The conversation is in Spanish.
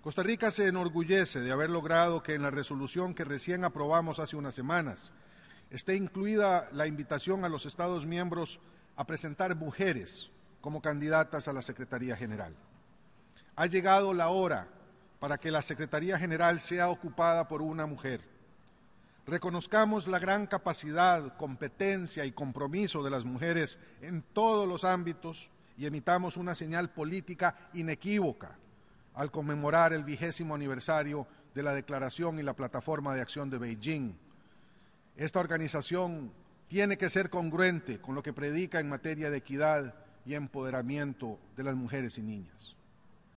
Costa Rica se enorgullece de haber logrado que en la resolución que recién aprobamos hace unas semanas esté incluida la invitación a los Estados miembros a presentar mujeres como candidatas a la Secretaría General. Ha llegado la hora para que la Secretaría General sea ocupada por una mujer. Reconozcamos la gran capacidad, competencia y compromiso de las mujeres en todos los ámbitos y emitamos una señal política inequívoca al conmemorar el vigésimo aniversario de la Declaración y la Plataforma de Acción de Beijing. Esta organización tiene que ser congruente con lo que predica en materia de equidad y empoderamiento de las mujeres y niñas.